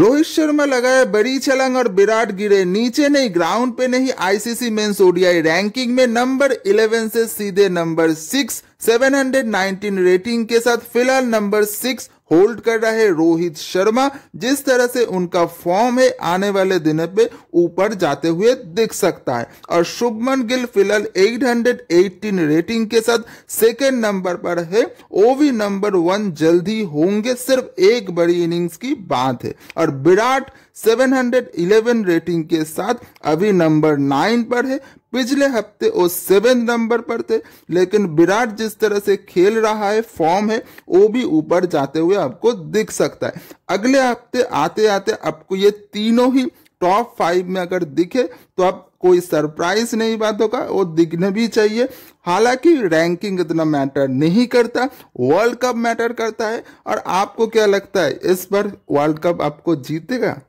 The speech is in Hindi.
रोहित शर्मा लगाए बड़ी छलांग और विराट गिरे नीचे नहीं ग्राउंड पे नहीं आईसीसी मेंस ओडीआई रैंकिंग में नंबर 11 से सीधे नंबर 6 719 रेटिंग के साथ फिलहाल नंबर 6 होल्ड कर रहे रोहित शर्मा जिस तरह से उनका फॉर्म है आने वाले दिनों पे ऊपर जाते हुए दिख सकता है और शुभमन गिल फिलहाल 818 रेटिंग के साथ सेकेंड नंबर पर है ओवी नंबर वन जल्दी होंगे सिर्फ एक बड़ी इनिंग्स की बात है और विराट 711 रेटिंग के साथ अभी नंबर नाइन पर है पिछले हफ्ते वो सेवन नंबर पर थे लेकिन विराट जिस तरह से खेल रहा है फॉर्म है वो भी ऊपर जाते हुए आपको दिख सकता है अगले हफ्ते आते आते आपको ये तीनों ही टॉप फाइव में अगर दिखे तो आप कोई सरप्राइज नहीं बात होगा वो दिखने भी चाहिए हालांकि रैंकिंग इतना मैटर नहीं करता वर्ल्ड कप मैटर करता है और आपको क्या लगता है इस पर वर्ल्ड कप आपको जीतेगा